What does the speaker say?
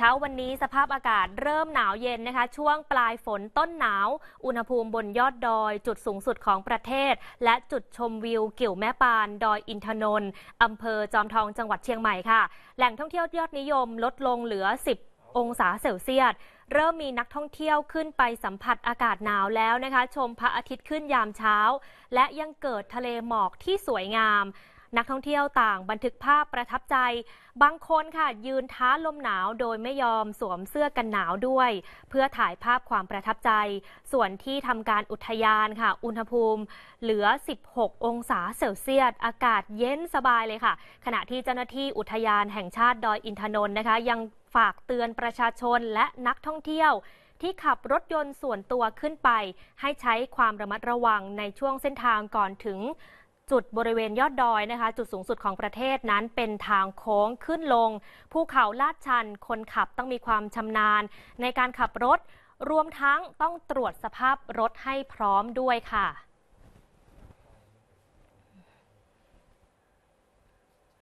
เช้าวันนี้สภาพอากาศเริ่มหนาวเย็นนะคะ ช่วงปลายฝนต้นหนาวอุณหภูมิบนยอดดอย จุดสูงสุดของประเทศ และจุดชมวิวกิ่วแม่ปาน ดอยอินทนนท์อำเภอจอมทองจังหวัดเชียงใหม่ค่ะ แหล่งท่องเที่ยวยอดนิยมลดลงเหลือ 10 องศาเซลเซียสเริ่มมีนักท่องเที่ยวขึ้นไปสัมผัสอากาศหนาวแล้วนะคะชมพระอาทิตย์ขึ้นยามเช้า และยังเกิดทะเลหมอกที่สวยงามนักท่องเที่ยวต่างบันทึกภาพประทับใจ บางคนค่ะ ยืนท้าลมหนาวโดยไม่ยอมสวมเสื้อกันหนาวด้วย เพื่อถ่ายภาพความประทับใจ ส่วนที่ทำการอุทยานค่ะ อุณหภูมิเหลือ 16 องศาเซลเซียสอากาศเย็นสบายเลยค่ะ ขณะที่เจ้าหน้าที่อุทยานแห่งชาติดอยอินทนนท์นะคะ ยังฝากเตือนประชาชนและนักท่องเที่ยวที่ขับรถยนต์ส่วนตัวขึ้นไป ให้ใช้ความระมัดระวังในช่วงเส้นทางก่อนถึงจุดบริเวณยอดดอยนะคะ จุดสูงสุดของประเทศนั้นเป็นทางโค้งขึ้นลงภูเขาลาดชัน คนขับต้องมีความชำนาญ ในการขับรถรวมทั้งต้องตรวจสภาพรถให้พร้อมด้วยค่ะ